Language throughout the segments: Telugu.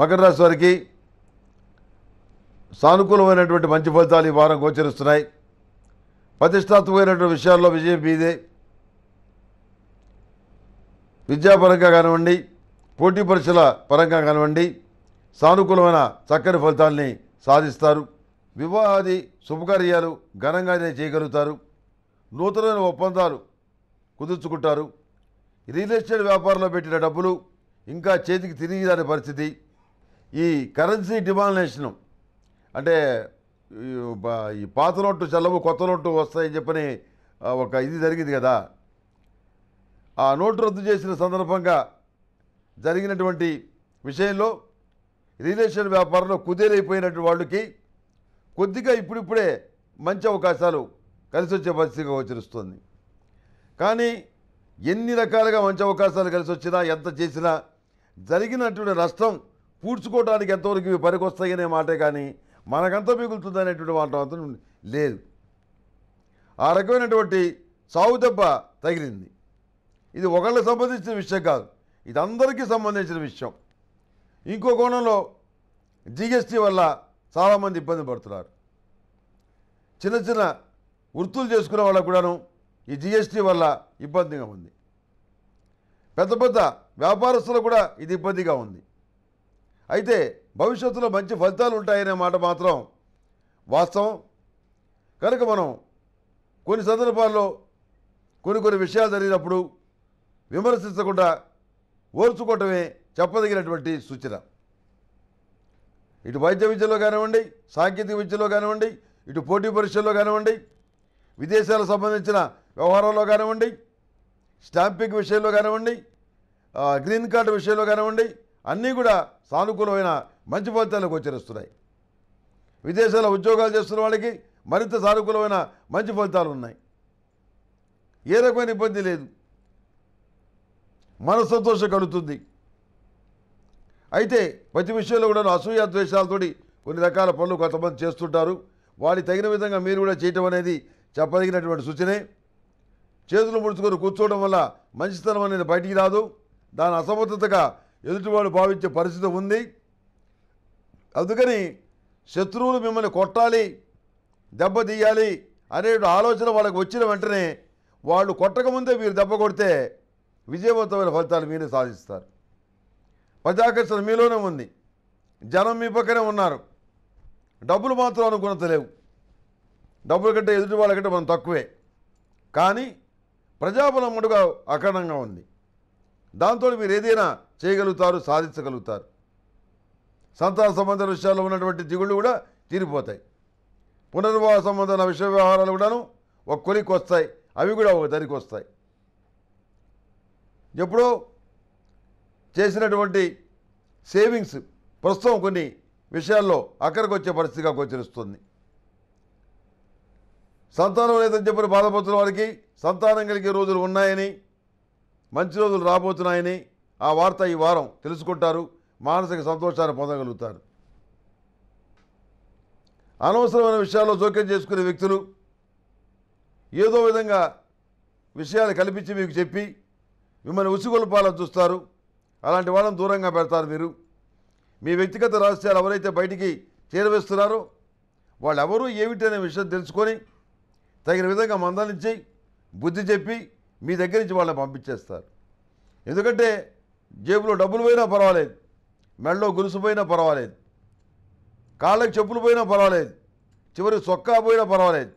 మకర రాశి వారికి సానుకూలమైనటువంటి మంచి ఫలితాలు ఈ వారం గోచరిస్తున్నాయి ప్రతిష్టాత్మకమైనటువంటి విషయాల్లో విజయం మీదే విద్యాపరంగా కానివ్వండి పోటీ పరీక్షల పరంగా కానివ్వండి సానుకూలమైన చక్కని ఫలితాల్ని సాధిస్తారు వివాహాది శుభకార్యాలు ఘనంగానే చేయగలుగుతారు నూతనమైన ఒప్పందాలు కుదుర్చుకుంటారు రియల్ ఎస్టేట్ వ్యాపారంలో పెట్టిన డబ్బులు ఇంకా చేతికి తిరిగి దాని పరిస్థితి ఈ కరెన్సీ డిమాలినేషను అంటే ఈ పాత నోట్టు చల్లవు కొత్త నోట్టు వస్తాయని చెప్పని ఒక ఇది జరిగింది కదా ఆ నోటు రద్దు చేసిన సందర్భంగా జరిగినటువంటి విషయంలో రియల్ ఎస్టేట్ వ్యాపారంలో కుదేలైపోయినటువంటి వాళ్ళకి కొద్దిగా ఇప్పుడిప్పుడే మంచి అవకాశాలు కలిసి వచ్చే పరిస్థితిగా వచ్చిస్తుంది కానీ ఎన్ని రకాలుగా మంచి అవకాశాలు కలిసి వచ్చినా ఎంత చేసినా జరిగినటువంటి నష్టం పూడ్చుకోవడానికి ఎంతవరకు పనికి వస్తాయనే మాటే కానీ మనకంతా మిగులుతుంది అనేటువంటి మాట మాత్రం లేదు ఆ రకమైనటువంటి సాగు దెబ్బ తగిలింది ఇది ఒకళ్ళకి సంబంధించిన విషయం కాదు ఇది అందరికీ సంబంధించిన విషయం ఇంకో కోణంలో జిఎస్టీ వల్ల చాలామంది ఇబ్బంది పడుతున్నారు చిన్న చిన్న వృత్తులు చేసుకునే వాళ్ళకు కూడాను ఈ జిఎస్టీ వల్ల ఇబ్బందిగా ఉంది పెద్ద పెద్ద వ్యాపారస్తులకు కూడా ఇది ఇబ్బందిగా ఉంది అయితే భవిష్యత్తులో మంచి ఫలితాలు ఉంటాయనే మాట మాత్రం వాస్తవం కనుక మనం కొన్ని సందర్భాల్లో కొన్ని కొన్ని విషయాలు జరిగినప్పుడు విమర్శించకుండా ఓర్చుకోవటమే చెప్పదగినటువంటి సూచన ఇటు వైద్య విద్యలో కానివ్వండి సాంకేతిక విద్యలో కానివ్వండి ఇటు పోటీ పరీక్షల్లో కానివ్వండి విదేశాలకు సంబంధించిన వ్యవహారంలో కానివ్వండి స్టాంపింగ్ విషయంలో కానివ్వండి గ్రీన్ కార్డు విషయంలో కానివ్వండి అన్నీ కూడా సానుకూలమైన మంచి ఫలితాలు గోచరిస్తున్నాయి విదేశాల ఉద్యోగాలు చేస్తున్న వాళ్ళకి మరింత సానుకూలమైన మంచి ఫలితాలు ఉన్నాయి ఏ రకమైన ఇబ్బంది లేదు మన సంతోషం కలుగుతుంది అయితే ప్రతి విషయంలో కూడా అసూయ ద్వేషాలతోటి కొన్ని రకాల పనులు కొంతమంది చేస్తుంటారు వాడి తగిన విధంగా మీరు కూడా చేయటం అనేది చెప్పదగినటువంటి సూచనే చేతులు ముడుచుకొని కూర్చోవడం వల్ల మంచితనం అనేది బయటికి రాదు దాని అసమర్థతగా ఎదుటివాడు భావించే పరిస్థితి ఉంది అందుకని శత్రువులు మిమ్మల్ని కొట్టాలి దెబ్బతీయాలి అనే ఆలోచన వాళ్ళకి వచ్చిన వెంటనే వాళ్ళు కొట్టకముందే మీరు దెబ్బ కొడితే విజయవంతమైన ఫలితాలు మీరే సాధిస్తారు ప్రజాకర్షణ మీలోనే ఉంది జనం మీ పక్కనే ఉన్నారు డబ్బులు మాత్రం అనుకున్నంత లేవు డబ్బుల కంటే ఎదుటి వాళ్ళకంటే మనం తక్కువే కానీ ప్రజాబలం అడుగా అఖండంగా ఉంది దాంతో మీరు ఏదైనా చేయగలుగుతారు సాధించగలుగుతారు సంతాన సంబంధ విషయాల్లో ఉన్నటువంటి దిగుళ్ళు కూడా తీరిపోతాయి పునర్వాహ సంబంధమైన విషయ వ్యవహారాలు కూడాను ఒక కొలికి వస్తాయి అవి కూడా ఒక ధరికి వస్తాయి ఎప్పుడో చేసినటువంటి సేవింగ్స్ ప్రస్తుతం కొన్ని విషయాల్లో అక్కడికి వచ్చే పరిస్థితిగా గోచరిస్తుంది సంతానం లేదని చెప్పిన బాధపడుతున్న వారికి సంతానం కలిగే రోజులు ఉన్నాయని మంచి రోజులు రాబోతున్నాయని ఆ వార్త ఈ వారం తెలుసుకుంటారు మానసిక సంతోషాన్ని పొందగలుగుతారు అనవసరమైన విషయాల్లో జోక్యం చేసుకునే వ్యక్తులు ఏదో విధంగా విషయాలు కల్పించి మీకు చెప్పి మిమ్మల్ని ఉసిగొల్పాలని చూస్తారు అలాంటి వాళ్ళని దూరంగా పెడతారు మీరు మీ వ్యక్తిగత రహస్యాలు ఎవరైతే బయటికి చేరవేస్తున్నారో వాళ్ళెవరూ ఏమిటనే విషయం తెలుసుకొని తగిన విధంగా మందలించి బుద్ధి చెప్పి మీ దగ్గర నుంచి వాళ్ళని పంపించేస్తారు ఎందుకంటే జేబులో డబ్బులు పోయినా పర్వాలేదు మెడలో గొలుసు పోయినా పర్వాలేదు కాళ్ళకి చెప్పులు పోయినా పర్వాలేదు చివరి సొక్కా పోయినా పర్వాలేదు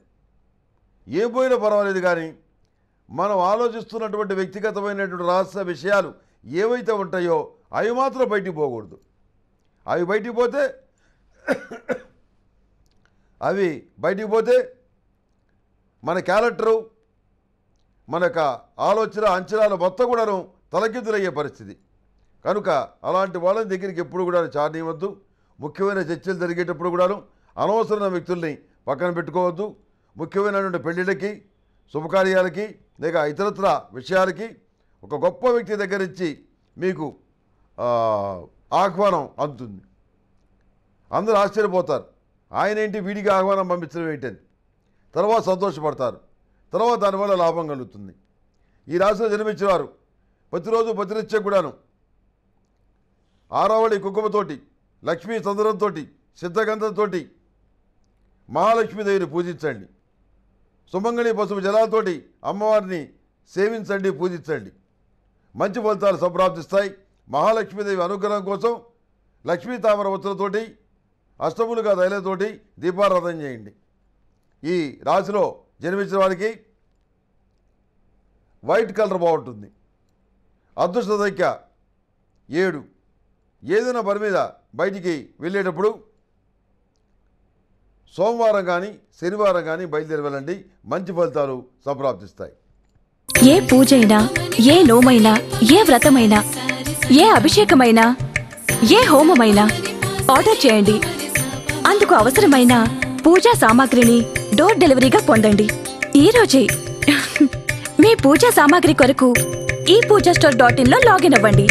ఏం పోయినా పర్వాలేదు కానీ మనం ఆలోచిస్తున్నటువంటి వ్యక్తిగతమైనటువంటి రహస్య విషయాలు ఏవైతే ఉంటాయో అవి మాత్రం బయటికి పోకూడదు అవి బయటికి పోతే అవి బయటికి పోతే మన క్యారెక్టరు మన ఆలోచన అంచనాలు మొత్తం కూడాను తలకిందులయ్యే పరిస్థితి కనుక అలాంటి వాళ్ళ దగ్గరికి ఎప్పుడు కూడా చార్నివ్వద్దు ముఖ్యమైన చర్చలు జరిగేటప్పుడు కూడాను అనవసరమైన వ్యక్తుల్ని పక్కన పెట్టుకోవద్దు ముఖ్యమైనటువంటి పెళ్లిళ్ళకి శుభకార్యాలకి లేక ఇతరత్ర విషయాలకి ఒక గొప్ప వ్యక్తి దగ్గర నుంచి మీకు ఆహ్వానం అందుతుంది అందరూ ఆశ్చర్యపోతారు ఆయన ఏంటి వీడికి ఆహ్వానం పంపించడం ఏంటని తర్వాత సంతోషపడతారు తర్వాత దానివల్ల లాభం కలుగుతుంది ఈ రాశిలో వారు ప్రతిరోజు ప్రతినిత్యం కూడాను ఆరావళి కుంకుమతోటి లక్ష్మీ చంద్రంతో సిద్ధగంధంతో మహాలక్ష్మీదేవిని పూజించండి సుమంగళి పసుపు జలాలతోటి అమ్మవారిని సేవించండి పూజించండి మంచి ఫలితాలు సంప్రాప్తిస్తాయి మహాలక్ష్మీదేవి అనుగ్రహం కోసం లక్ష్మీ తామర ఉత్తరతోటి అష్టములుగా తైలతోటి దీపారాధన చేయండి ఈ రాశిలో జన్మించిన వారికి వైట్ కలర్ బాగుంటుంది అదృష్ట సంఖ్య ఏడు ఏదైనా పని మీద బయటికి వెళ్ళేటప్పుడు సోమవారం కానీ శనివారం కానీ బయలుదేరి వెళ్ళండి మంచి ఫలితాలు సంప్రాప్తిస్తాయి ఏ పూజైనా ఏ నోమైనా ఏ వ్రతమైనా ఏ అభిషేకమైనా ఏ హోమమైనా ఆర్డర్ చేయండి అందుకు అవసరమైన పూజా సామాగ్రిని డోర్ డెలివరీగా పొందండి ఈరోజే మీ పూజా సామాగ్రి కొరకు ఈ పూజా స్టోర్ డాట్ ఇన్లో లాగిన్ అవ్వండి